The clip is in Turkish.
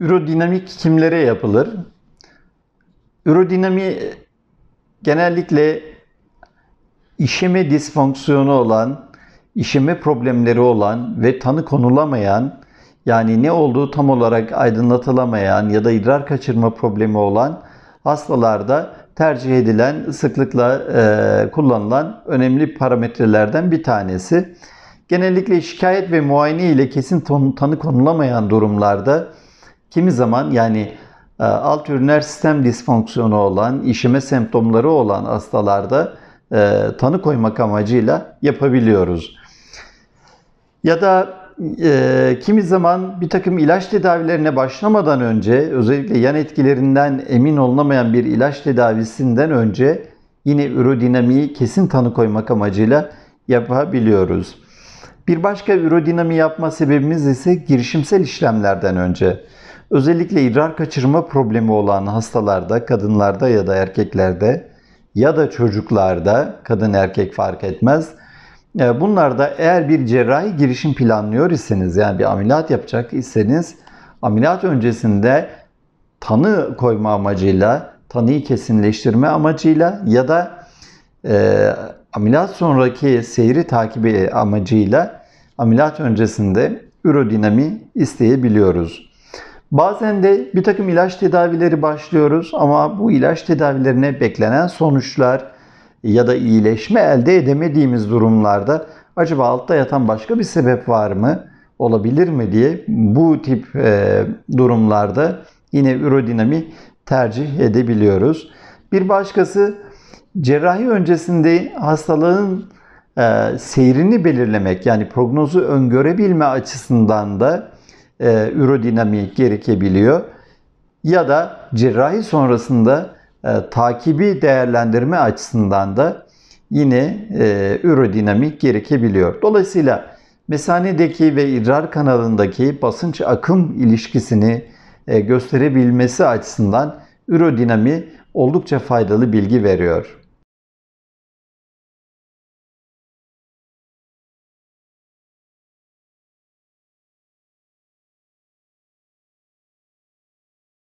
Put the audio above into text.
Ürodinamik kimlere yapılır? Ürodinami genellikle işeme disfonksiyonu olan, işeme problemleri olan ve tanı konulamayan, yani ne olduğu tam olarak aydınlatılamayan ya da idrar kaçırma problemi olan hastalarda tercih edilen, sıklıkla e, kullanılan önemli parametrelerden bir tanesi. Genellikle şikayet ve muayene ile kesin tanı konulamayan durumlarda Kimi zaman yani e, alt üriner sistem disfonksiyonu olan, işime semptomları olan hastalarda e, tanı koymak amacıyla yapabiliyoruz. Ya da e, kimi zaman bir takım ilaç tedavilerine başlamadan önce, özellikle yan etkilerinden emin olunamayan bir ilaç tedavisinden önce yine ürodinamiği kesin tanı koymak amacıyla yapabiliyoruz. Bir başka ürodinami yapma sebebimiz ise girişimsel işlemlerden önce. Özellikle idrar kaçırma problemi olan hastalarda, kadınlarda ya da erkeklerde ya da çocuklarda, kadın erkek fark etmez. E, Bunlarda eğer bir cerrahi girişim planlıyor iseniz, yani bir ameliyat yapacak iseniz, ameliyat öncesinde tanı koyma amacıyla, tanıyı kesinleştirme amacıyla ya da e, ameliyat sonraki seyri takibi amacıyla ameliyat öncesinde ürodinami isteyebiliyoruz. Bazen de bir takım ilaç tedavileri başlıyoruz ama bu ilaç tedavilerine beklenen sonuçlar ya da iyileşme elde edemediğimiz durumlarda acaba altta yatan başka bir sebep var mı? Olabilir mi diye bu tip e, durumlarda yine ürodinami tercih edebiliyoruz. Bir başkası cerrahi öncesinde hastalığın e, seyrini belirlemek yani prognozu öngörebilme açısından da e, ürodinamik gerekebiliyor. Ya da cerrahi sonrasında e, takibi değerlendirme açısından da yine e, ürodinamik gerekebiliyor. Dolayısıyla mesanedeki ve idrar kanalındaki basınç akım ilişkisini e, gösterebilmesi açısından ürodinami oldukça faydalı bilgi veriyor.